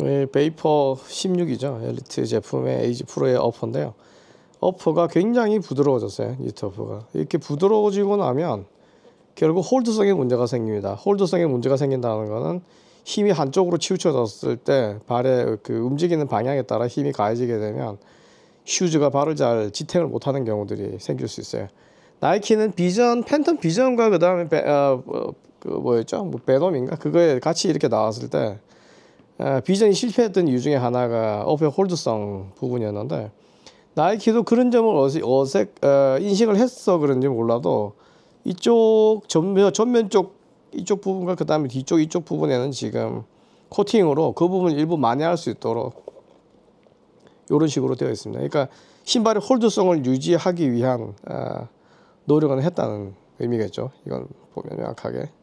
예, 베이퍼 16이죠. 엘리트 제품의 에이지 프로의 어퍼인데요. 어퍼가 굉장히 부드러워졌어요. 니트 어퍼가. 이렇게 부드러워지고 나면 결국 홀드성에 문제가 생깁니다. 홀드성에 문제가 생긴다는 거는 힘이 한쪽으로 치우쳐졌을 때 발의 그 움직이는 방향에 따라 힘이 가해지게 되면 슈즈가 발을 잘 지탱을 못하는 경우들이 생길 수 있어요. 나이키는 비전, 팬텀 비전과 그다음에 배, 어, 어 그 뭐였죠? 뭐 베놈인가 그거에 같이 이렇게 나왔을 때 아, 비전이 실패했던 이유 중에 하나가 어페 홀드성 부분이었는데 나이키도 그런 점을 어색, 어색 어, 인식을 했어 그런지 몰라도 이쪽 전면 전면 쪽 이쪽 부분과 그다음에 뒤쪽 이쪽 부분에는 지금 코팅으로 그 부분을 일부 만회할 수 있도록 이런 식으로 되어 있습니다. 그러니까 신발의 홀드성을 유지하기 위한 어, 노력은 했다는 의미겠죠. 이건 보면 명확하게.